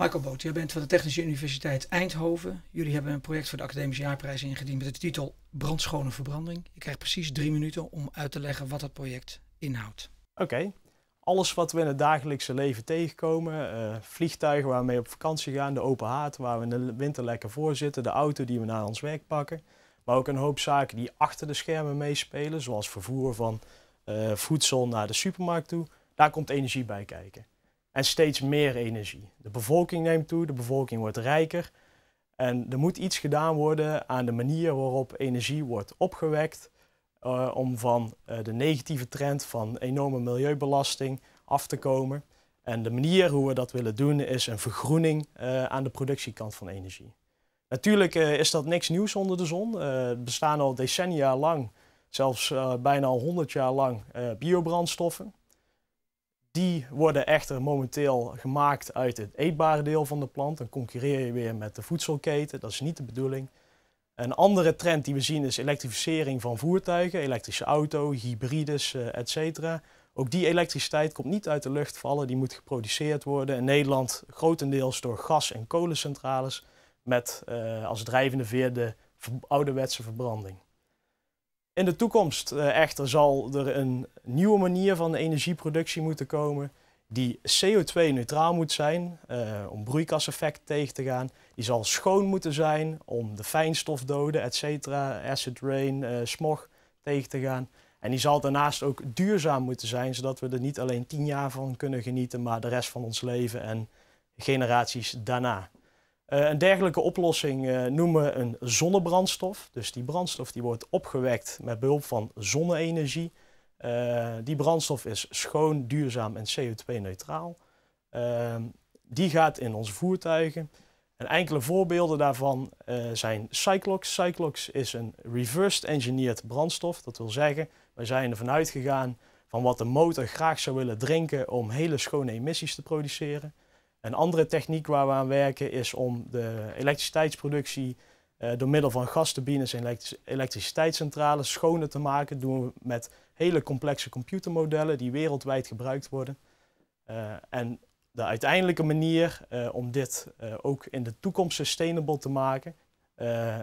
Michael Boot, jij bent van de Technische Universiteit Eindhoven. Jullie hebben een project voor de Academische Jaarprijs ingediend met de titel Brandschone Verbranding. Je krijgt precies drie minuten om uit te leggen wat het project inhoudt. Oké, alles wat we in het dagelijkse leven tegenkomen, eh, vliegtuigen waar we mee op vakantie gaan, de open haat waar we in de winter lekker voor zitten, de auto die we naar ons werk pakken, maar ook een hoop zaken die achter de schermen meespelen, zoals vervoer van eh, voedsel naar de supermarkt toe. Daar komt energie bij kijken en steeds meer energie. De bevolking neemt toe, de bevolking wordt rijker. En er moet iets gedaan worden aan de manier waarop energie wordt opgewekt. Eh, om van eh, de negatieve trend van enorme milieubelasting af te komen. En de manier hoe we dat willen doen is een vergroening eh, aan de productiekant van energie. Natuurlijk is dat niks nieuws onder de zon. er bestaan al decennia lang, zelfs bijna al 100 jaar lang, biobrandstoffen. Die worden echter momenteel gemaakt uit het eetbare deel van de plant. Dan concurreer je weer met de voedselketen. Dat is niet de bedoeling. Een andere trend die we zien is elektrificering van voertuigen, elektrische auto, hybrides, eh, etc. Ook die elektriciteit komt niet uit de lucht vallen, die moet geproduceerd worden. In Nederland grotendeels door gas- en kolencentrales met eh, als drijvende veer de ouderwetse verbranding. In de toekomst eh, echter zal er een nieuwe manier van energieproductie moeten komen die CO2-neutraal moet zijn uh, om broeikaseffect tegen te gaan. Die zal schoon moeten zijn om de fijnstofdoden, et cetera, acid rain, eh, smog tegen te gaan. En die zal daarnaast ook duurzaam moeten zijn, zodat we er niet alleen tien jaar van kunnen genieten, maar de rest van ons leven en generaties daarna. Eh, een dergelijke oplossing eh, noemen we een zonnebrandstof. Dus die brandstof die wordt opgewekt met behulp van zonne-energie. Eh, die brandstof is schoon, duurzaam en CO2-neutraal. Ehm, die gaat in onze voertuigen. En enkele voorbeelden daarvan zijn Cyclox. Cyclox is een reversed engineered brandstof. Dat wil zeggen, wij zijn ervan uitgegaan van wat de motor graag zou willen drinken om hele schone emissies te produceren. Een andere techniek waar we aan werken is om de elektriciteitsproductie eh, door middel van gasturbines dus en elektriciteitscentrales schoner te maken. Dat doen we met hele complexe computermodellen die wereldwijd gebruikt worden. Eh, en de uiteindelijke manier eh, om dit ook in de toekomst sustainable te maken,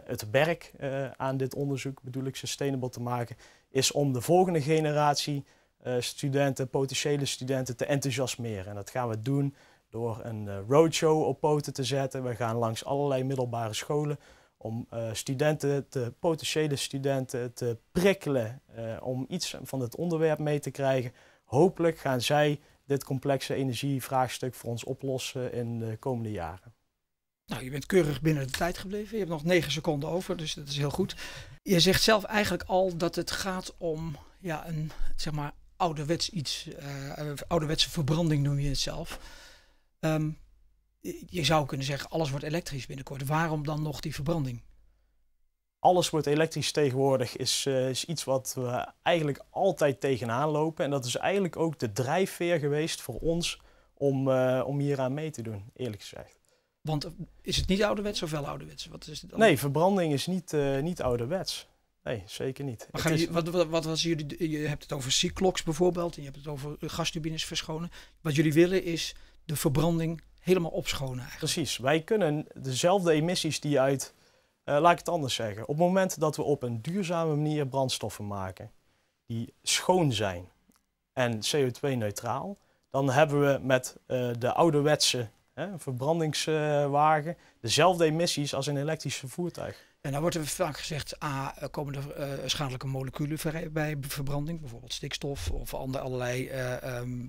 het werk aan dit onderzoek bedoel ik sustainable te maken, is om de volgende generatie studenten, potentiële studenten te enthousiasmeren. En dat gaan we doen door een eh, roadshow op poten te zetten. We gaan langs allerlei middelbare scholen om eh, studenten, te, potentiële studenten te prikkelen eh, om iets van het onderwerp mee te krijgen. Hopelijk gaan zij dit complexe energievraagstuk voor ons oplossen in de komende jaren. Nou, je bent keurig binnen de tijd gebleven. Je hebt nog negen seconden over, dus dat is heel goed. Je zegt zelf eigenlijk al dat het gaat om ja, een zeg maar, ouderwets iets, uh, ouderwetse verbranding noem je het zelf. Ehm, je zou kunnen zeggen, alles wordt elektrisch binnenkort. Waarom dan nog die verbranding? Alles wordt elektrisch tegenwoordig is, eh, is iets wat we eigenlijk altijd tegenaan lopen. En dat is eigenlijk ook de drijfveer geweest voor ons om, uh, om hieraan mee te doen, eerlijk gezegd. Want eh, is het niet ouderwets of wel ouderwets? Wat is nee, verbranding is niet, niet ouderwets. Nee, zeker niet. Maar je, wat, wat, wat, was jullie, je hebt het over cyclox bijvoorbeeld en je hebt het over gasturbines verschonen. Wat jullie willen is de verbranding helemaal opschonen. Eigenlijk. Precies, wij kunnen dezelfde emissies die uit, eh, laat ik het anders zeggen, op het moment dat we op een duurzame manier brandstoffen maken die schoon zijn en CO2-neutraal, dan hebben we met uh, de ouderwetse een verbrandingswagen, dezelfde emissies als een elektrisch voertuig. En dan wordt er vaak gezegd, A, ah, komen er eh, schadelijke moleculen vrij bij verbranding, bijvoorbeeld stikstof of andere allerlei, uh,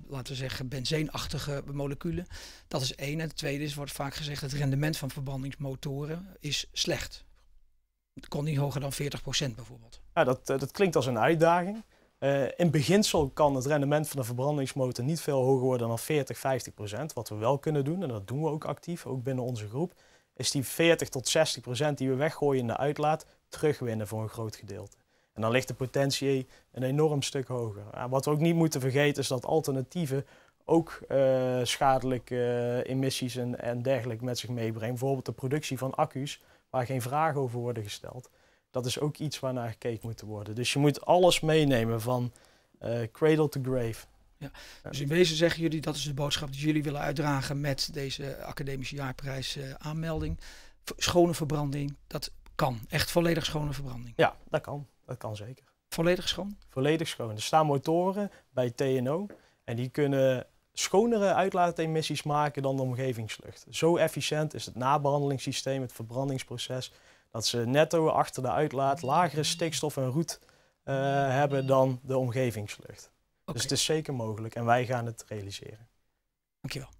laten we zeggen, benzeenachtige moleculen. Dat is één. En het tweede is, wordt vaak gezegd, het rendement van verbrandingsmotoren is slecht. Het kon niet hoger dan 40% bijvoorbeeld. Ja, dat, eh, dat klinkt als een uitdaging. Eh, in beginsel kan het rendement van de verbrandingsmotor niet veel hoger worden dan 40, 50 procent. Wat we wel kunnen doen, en dat doen we ook actief, ook binnen onze groep, is die 40 tot 60 procent die we weggooien in de uitlaat terugwinnen voor een groot gedeelte. En dan ligt de potentie een enorm stuk hoger. wat we ook niet moeten vergeten is dat alternatieven ook eh, schadelijke eh, emissies en, en dergelijke met zich meebrengen. Bijvoorbeeld de productie van accu's waar geen vragen over worden gesteld dat is ook iets waarnaar gekeken moet worden. Dus je moet alles meenemen van eh, cradle to grave. Ja. Dus in wezen zeggen jullie, dat is de boodschap die jullie willen uitdragen met deze academische jaarprijs aanmelding. schone verbranding, dat kan. Echt volledig schone verbranding. Ja, dat kan. Dat kan zeker. Volledig schoon? Volledig schoon. Er staan motoren bij TNO en die kunnen schonere uitlaatemissies maken dan de omgevingslucht. Zo efficiënt is het nabehandelingssysteem, het verbrandingsproces, dat ze netto achter de uitlaat lagere stikstof en roet eh, hebben dan de omgevingslucht. Dus het is zeker mogelijk en wij gaan het realiseren. Dankjewel.